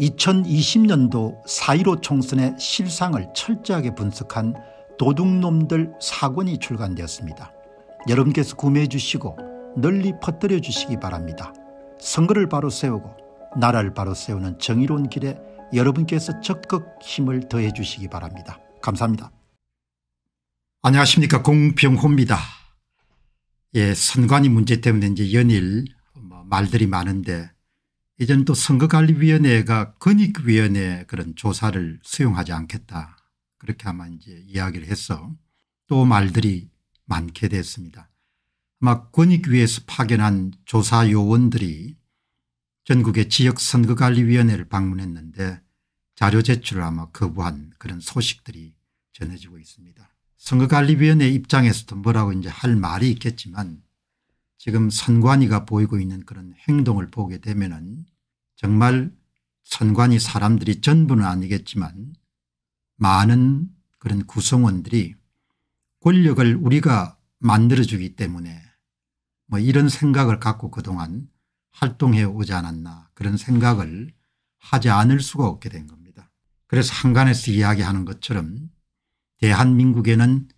2020년도 4.15 총선의 실상을 철저하게 분석한 도둑놈들 사권이 출간되었습니다. 여러분께서 구매해 주시고 널리 퍼뜨려 주시기 바랍니다. 선거를 바로 세우고 나라를 바로 세우는 정의로운 길에 여러분께서 적극 힘을 더해 주시기 바랍니다. 감사합니다. 안녕하십니까 공병호입니다. 예, 선관위 문제 때문에 이제 연일 뭐 말들이 많은데 이제는 또 선거관리위원회가 권익위원회 그런 조사를 수용하지 않겠다 그렇게 아마 이제 이야기를 해서 또 말들이 많게 됐습니다. 아마 권익위에서 파견한 조사 요원들이 전국의 지역선거관리위원회를 방문했는데 자료 제출을 아마 거부한 그런 소식들이 전해지고 있습니다. 선거관리위원회 입장에서도 뭐라고 이제 할 말이 있겠지만 지금 선관위가 보이고 있는 그런 행동을 보게 되면 은 정말 선관위 사람들이 전부는 아니겠지만 많은 그런 구성원들이 권력을 우리가 만들어주기 때문에 뭐 이런 생각을 갖고 그동안 활동해 오지 않았나 그런 생각을 하지 않을 수가 없게 된 겁니다. 그래서 한간에서 이야기하는 것처럼 대한민국에는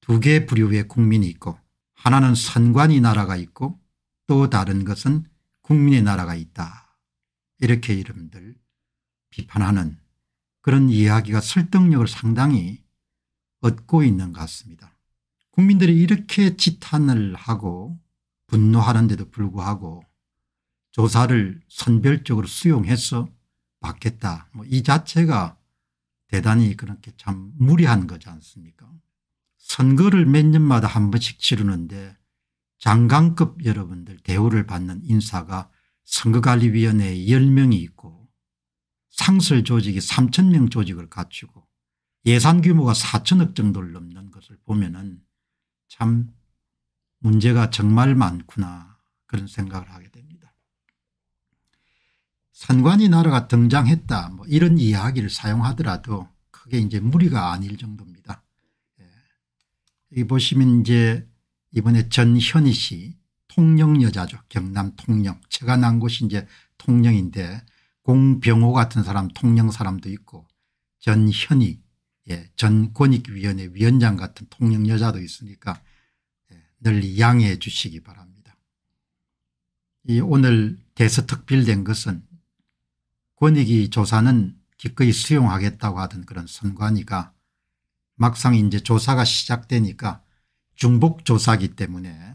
두개의 부류의 국민이 있고 하나는 선관위 나라가 있고 또 다른 것은 국민의 나라가 있다. 이렇게 이름들 비판하는 그런 이야기가 설득력을 상당히 얻고 있는 것 같습니다. 국민들이 이렇게 지탄을 하고 분노하는데도 불구하고 조사를 선별적으로 수용해서 받겠다. 뭐 이 자체가 대단히 그렇게 참 무리한 거지 않습니까? 선거를 몇 년마다 한 번씩 치르는데 장관급 여러분들 대우를 받는 인사가 선거관리위원회에 10명이 있고 상설 조직이 3천 명 조직을 갖추고 예산 규모가 4천억 정도를 넘는 것을 보면 참 문제가 정말 많구나 그런 생각을 하게 됩니다. 선관위 나라가 등장했다 뭐 이런 이야기를 사용하더라도 크게 이제 무리가 아닐 정도입니다. 여 보시면 이제 이번에 전현희 씨 통영 여자죠. 경남 통영. 제가 난 곳이 이제 통영인데 공병호 같은 사람 통영 사람도 있고 전현희 예, 전 권익위원회 위원장 같은 통영 여자도 있으니까 예, 널리 양해해 주시기 바랍니다. 이 오늘 대서특필된 것은 권익위 조사는 기꺼이 수용하겠다고 하던 그런 선관위가 막상 이제 조사가 시작되니까 중복 조사기 때문에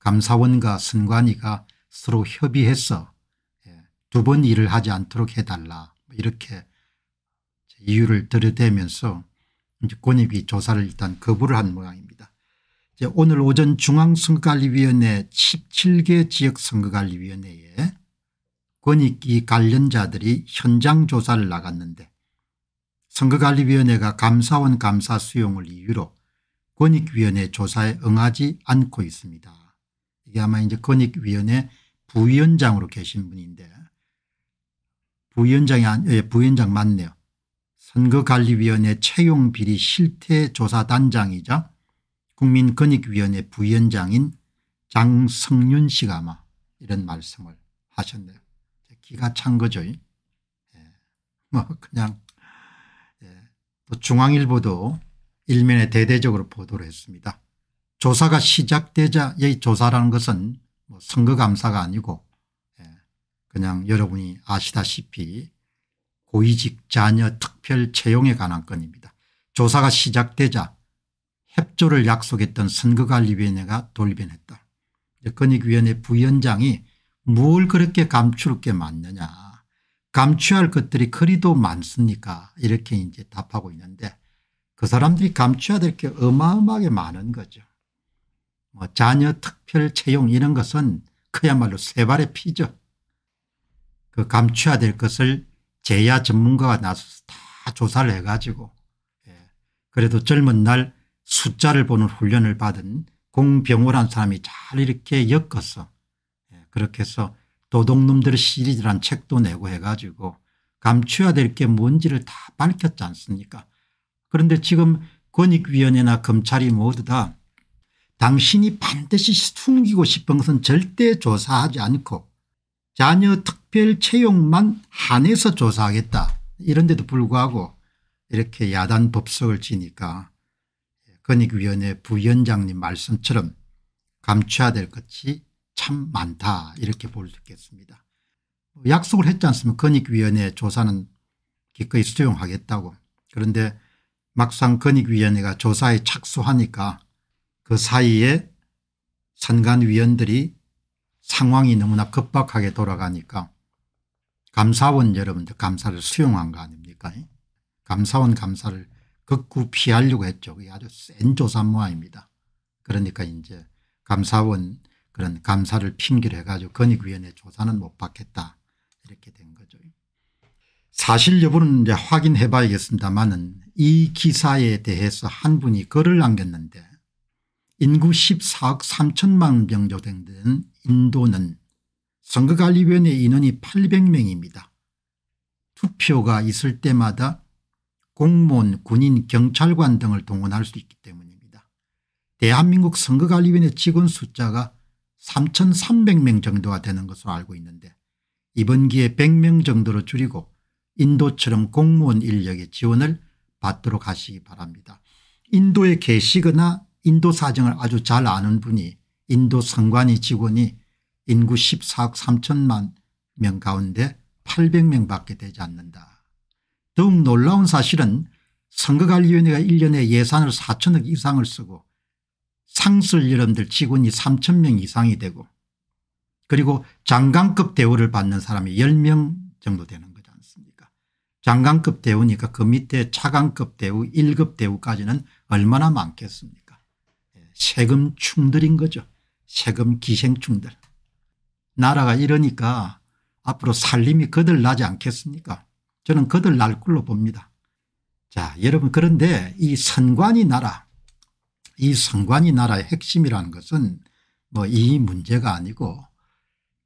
감사원과 선관위가 서로 협의해서 예, 두번 일을 하지 않도록 해달라 뭐 이렇게 이유를 들여대면서 이제 권익위 조사를 일단 거부를 한 모양입니다. 이제 오늘 오전 중앙선거관리위원회 17개 지역선거관리위원회에 권익위 관련자들이 현장 조사를 나갔는데 선거관리위원회가 감사원 감사 수용을 이유로 권익위원회 조사에 응하지 않고 있습니다. 이게 아마 이제 권익위원회 부위원장으로 계신 분인데 부위원장이 아니 예, 부위원장 맞네요. 선거관리위원회 채용비리 실태조사단장이자 국민권익위원회 부위원장인 장성윤 씨가 아마 이런 말씀을 하셨네요. 기가 찬 거죠. 예. 뭐 그냥 또 중앙일보도 일면에 대대적으로 보도를 했습니다. 조사가 시작되자 이 조사라는 것은 뭐 선거감사가 아니고 예, 그냥 여러분이 아시다시피 고위직 자녀 특별 채용에 관한 건입니다. 조사가 시작되자 협조를 약속했던 선거관리위원회가 돌변했다. 건익위원회 부위원장이 뭘 그렇게 감추게 맞느냐 감추할 것들이 그리도 많습니까 이렇게 이제 답하고 있는데 그 사람들이 감추어야 될 게 어마어마하게 많은 거죠. 뭐 자녀 특별 채용 이런 것은 그야말로 세발의 피죠. 그 감추어야 될 것을 제야 전문가가 나서서 다 조사를 해가지고 예. 그래도 젊은 날 숫자를 보는 훈련을 받은 공병호란 사람이 잘 이렇게 엮어서 예. 그렇게 해서 도둑놈들 시리즈란 책도 내고 해가지고 감추어야 될 게 뭔지를 다 밝혔지 않습니까 그런데 지금 권익위원회나 검찰이 모두 다 당신이 반드시 숨기고 싶은 것은 절대 조사하지 않고 자녀 특별 채용만 한해서 조사하겠다 이런 데도 불구하고 이렇게 야단 법석을 지니까 권익위원회 부위원장님 말씀처럼 감추어야될 것이 참 많다 이렇게 볼 수 있겠습니다. 뭐 약속을 했지 않습니까 건익위원회 조사는 기꺼이 수용하겠다고 그런데 막상 건익위원회가 조사에 착수하니까 그 사이에 산간위원들이 상황이 너무나 급박하게 돌아가니까 감사원 여러분들 감사를 수용한 거 아닙니까 감사원 감사를 극구 피하려고 했죠. 아주 센 조산모아입니다. 그러니까 이제 감사원 그런 감사를 핑계로 해가지고 건익위원회 조사는 못 받겠다 이렇게 된 거죠. 사실 여부는 이제 확인해 봐야겠습니다만은 이 기사에 대해서 한 분이 글을 남겼는데 인구 14억 3천만 명 정도된 인도는 선거관리위원회 인원이 800명입니다. 투표가 있을 때마다 공무원, 군인, 경찰관 등을 동원할 수 있기 때문입니다. 대한민국 선거관리위원회 직원 숫자가 3,300명 정도가 되는 것으로 알고 있는데 이번 기에 회 100명 정도로 줄이고 인도처럼 공무원 인력의 지원을 받도록 하시기 바랍니다. 인도에 계시거나 인도 사정을 아주 잘 아는 분이 인도 선관위 직원이 인구 14억 3천만 명 가운데 800명밖에 되지 않는다. 더욱 놀라운 사실은 선거관리위원회가 1년에 예산을 4천억 이상을 쓰고 상여러분들 직원이 3천 명 이상이 되고 그리고 장관급 대우를 받는 사람이 10명 정도 되는 거지 않습니까 장관급 대우니까 그 밑에 차관급 대우 1급 대우까지는 얼마나 많겠습니까 예, 세금 충들인 거죠 세금 기생충들 나라가 이러니까 앞으로 살림이 거들 나지 않겠습니까 저는 거들 날 꼴로 봅니다 자 여러분 그런데 이 선관위 나라 이 선관위 나라의 핵심이라는 것은 뭐 이 문제가 아니고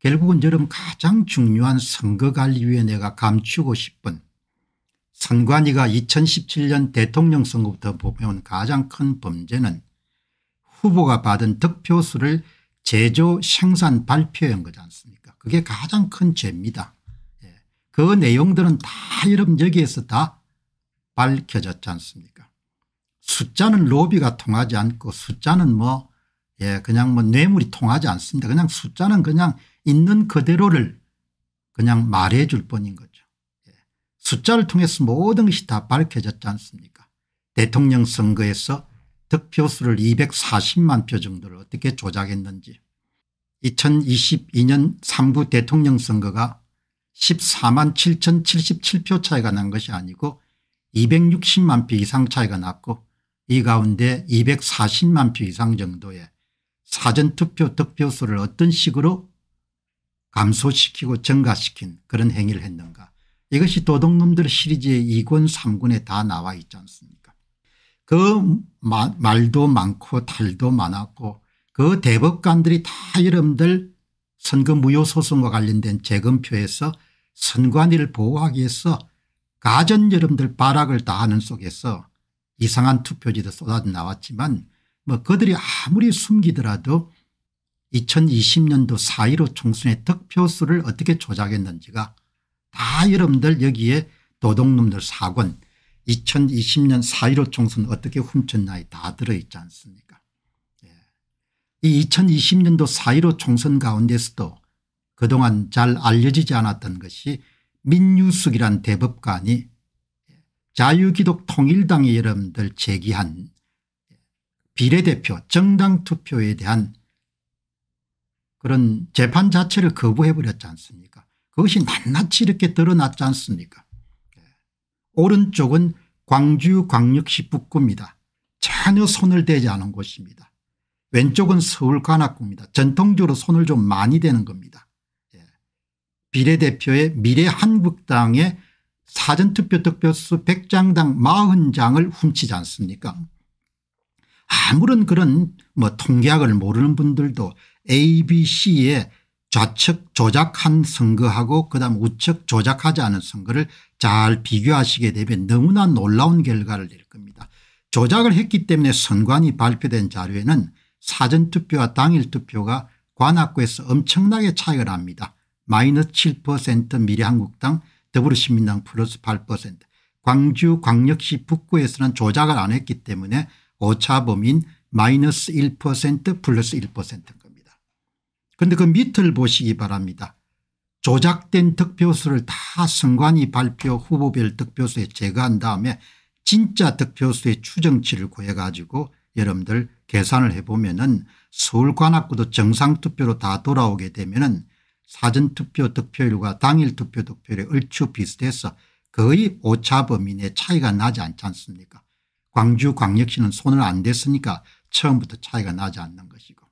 결국은 여름 가장 중요한 선거관리위원회가 감추고 싶은 선관위가 2017년 대통령 선거부터 보면 가장 큰 범죄는 후보가 받은 득표수를 제조 생산 발표한 거지 않습니까 그게 가장 큰 죄입니다. 예. 그 내용들은 다 여러분 여기에서 다 밝혀졌지 않습니까 숫자는 로비가 통하지 않고 숫자는 뭐 예, 그냥 뭐 뇌물이 통하지 않습니다. 그냥 숫자는 그냥 있는 그대로를 그냥 말해 줄 뿐인 거죠. 예. 숫자를 통해서 모든 것이 다 밝혀졌지 않습니까? 대통령 선거에서 득표수를 240만 표 정도를 어떻게 조작했는지 2022년 3구 대통령 선거가 14만 7,077표 차이가 난 것이 아니고 260만 표 이상 차이가 났고 이 가운데 240만 표 이상 정도의 사전투표 득표수를 어떤 식으로 감소시키고 증가시킨 그런 행위를 했는가 이것이 도둑놈들 시리즈의 2권 3권에 다 나와 있지 않습니까 그 마, 말도 많고 탈도 많았고 그 대법관들이 다 여러분들 선거 무효 소송과 관련된 재검표에서 선관위를 보호하기 위해서 가전 여러분들 발악을 다 하는 속에서 이상한 투표지도 쏟아져 나왔지만 뭐 그들이 아무리 숨기더라도 2020년도 4.15 총선의 득표수를 어떻게 조작했는지가 다 여러분들 여기에 도둑놈들 사건 2020년 4.15 총선 어떻게 훔쳤나에 다 들어있지 않습니까 예. 이 2020년도 4.15 총선 가운데서도 그동안 잘 알려지지 않았던 것이 민유숙이란 대법관이 자유기독통일당이 여러분들 제기한 비례대표 정당투표에 대한 그런 재판 자체를 거부해버렸지 않습니까 그것이 낱낱이 이렇게 드러났지 않습니까 예. 오른쪽은 광주광역시 북구입니다. 전혀 손을 대지 않은 곳입니다. 왼쪽은 서울 관악구입니다. 전통적으로 손을 좀 많이 대는 겁니다. 예. 비례대표의 미래한국당의 사전투표 득표수 100장당 40장을 훔치지 않습니까 아무런 그런 뭐 통계학을 모르는 분들도 A B C의 좌측 조작한 선거하고 그다음 우측 조작하지 않은 선거를 잘 비교하시게 되면 너무나 놀라운 결과를 낼 겁니다. 조작을 했기 때문에 선관위 발표된 자료에는 사전투표와 당일투표가 관악구에서 엄청나게 차이가 납니다. 마이너스 7% 미래한국당 더불어시민당 플러스 8% 광주 광역시 북구에서는 조작을 안 했기 때문에 오차범인 마이너스 1% 플러스 1%인 겁니다. 그런데 그 밑을 보시기 바랍니다. 조작된 득표수를 다 선관위 발표 후보별 득표수에 제거한 다음에 진짜 득표수의 추정치를 구해가지고 여러분들 계산을 해보면 은 서울 관악구도 정상투표로 다 돌아오게 되면 은 사전투표 득표율과 당일 투표 득표율이 얼추 비슷해서 거의 오차범위 내 차이가 나지 않지 않습니까 광주광역시는 손을 안 댔으니까 처음부터 차이가 나지 않는 것이고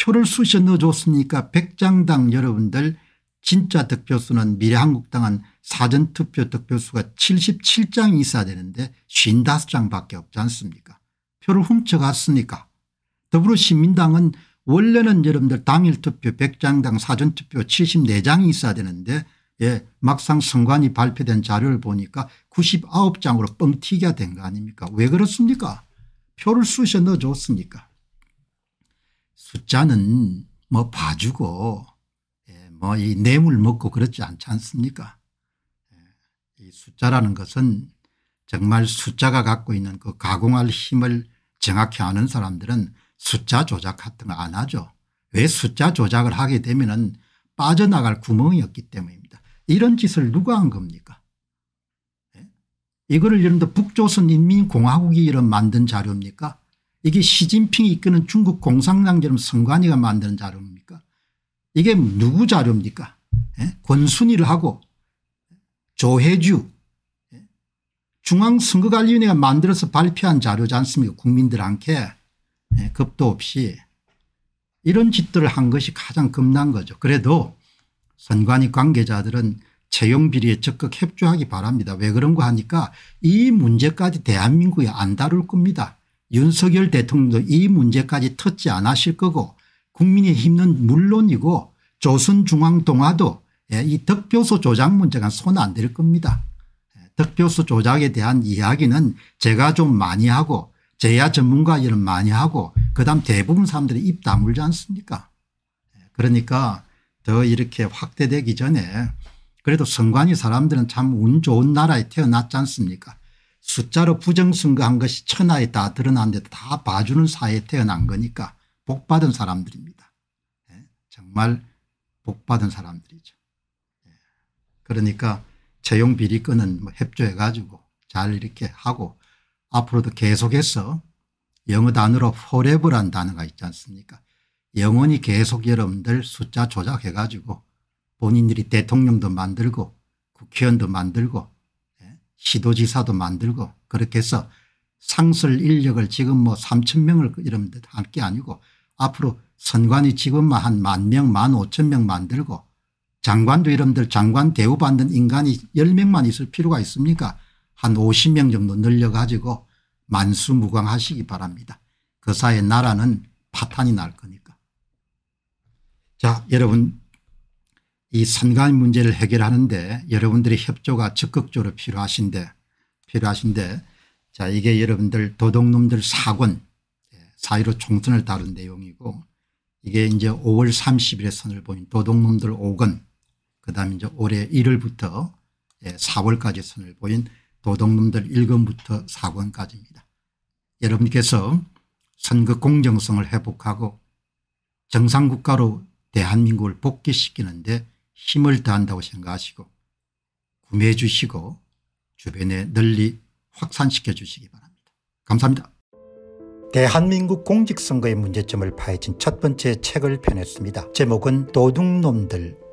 표를 수셔 넣어줬으니까 백장당 여러분들 진짜 득표수는 미래한국당은 사전투표 득표수가 77장이 사 되는데 55장밖에 없지 않습니까 표를 훔쳐갔으니까 더불어시민당은 원래는 여러분들 당일 투표 100장당 사전 투표 74장이 있어야 되는데 예, 막상 선관위 발표된 자료를 보니까 99장으로 뻥튀기가 된 거 아닙니까 왜 그렇습니까 표를 쑤셔 넣어줬습니까 숫자는 뭐 봐주고 예, 뭐이 뇌물 먹고 그렇지 않지 않습니까 예, 이 숫자라는 것은 정말 숫자가 갖고 있는 그 가공할 힘을 정확히 아는 사람들은 숫자 조작 같은 거 안 하죠. 왜 숫자 조작을 하게 되면 은 빠져나갈 구멍이 없기 때문입니다. 이런 짓을 누가 한 겁니까 네? 이거를 예를 들 북조선인민공화국이 이런 만든 자료입니까 이게 시진핑이 이끄는 중국 공산당처럼 선관위가 만드 자료입니까 이게 누구 자료입니까 네? 예? 권순이를 하고 조혜주 예? 중앙선거관리위원회가 만들어서 발표한 자료지 않습니까 국민들한테 예, 겁도 없이 이런 짓들을 한 것이 가장 겁난 거죠. 그래도 선관위 관계자들은 채용 비리에 적극 협조하기 바랍니다. 왜 그런가 하니까 이 문제까지 대한민국이 안 다룰 겁니다. 윤석열 대통령도 이 문제까지 터지 않으실 거고 국민의힘은 물론이고 조선중앙동화도 예, 이 덕표소 조작 문제가 손 안 댈 겁니다. 덕표소 예, 조작에 대한 이야기는 제가 좀 많이 하고 제야 전문가 일은 많이 하고 그다음 대부분 사람들이 입 다물지 않습니까 그러니까 더 이렇게 확대되기 전에 그래도 선관위 사람들은 참 운 좋은 나라에 태어났지 않습니까 숫자로 부정선거한 것이 천하에 다 드러났는데 다 봐주는 사회에 태어난 거니까 복받은 사람들입니다. 예, 정말 복받은 사람들이죠. 예, 그러니까 채용 비리건은 뭐 협조해 가지고 잘 이렇게 하고 앞으로도 계속해서 영어 단어로 forever란 단어가 있지 않습니까 영원히 계속 여러분들 숫자 조작해 가지고 본인들이 대통령도 만들고 국회의원도 만들고 예, 시도지사도 만들고 그렇게 해서 상설 인력을 지금 뭐 3천 명을 여러분들 할게 아니고 앞으로 선관위 직원만 한 만 명, 만 오천 명 만들고 장관도 여러분들 장관 대우받는 인간이 열명만 있을 필요가 있습니까 한 오십 명 정도 늘려가지고 만수무강하시기 바랍니다. 그사이 나라는 파탄이 날 거니까. 자 여러분 이선거 문제를 해결하는데 여러분들의 협조가 적극적으로 필요하신데 필요하신데 자 이게 여러분들 도둑놈들 사권 예, 사이로 총선을 다룬 내용이고 이게 이제 5월 30일에 선을 보인 도둑놈들 5권 그다음에 이제 올해 1월부터 4월까지 예, 선을 보인 도둑놈들 1권부터 4권까지입니다. 여러분께서 선거 공정성을 회복하고 정상국가로 대한민국을 복귀시키는데 힘을 다한다고 생각하시고 구매해 주시고 주변에 널리 확산시켜 주시기 바랍니다. 감사합니다. 대한민국 공직선거의 문제점을 파헤친 첫 번째 책을 펴냈습니다. 제목은 도둑놈들